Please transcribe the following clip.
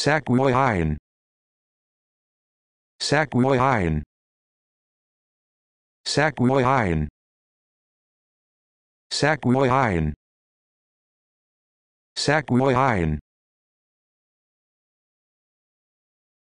Sakwayan. Sakwayan. Sakwayan. Sakwayan. Sakwayan.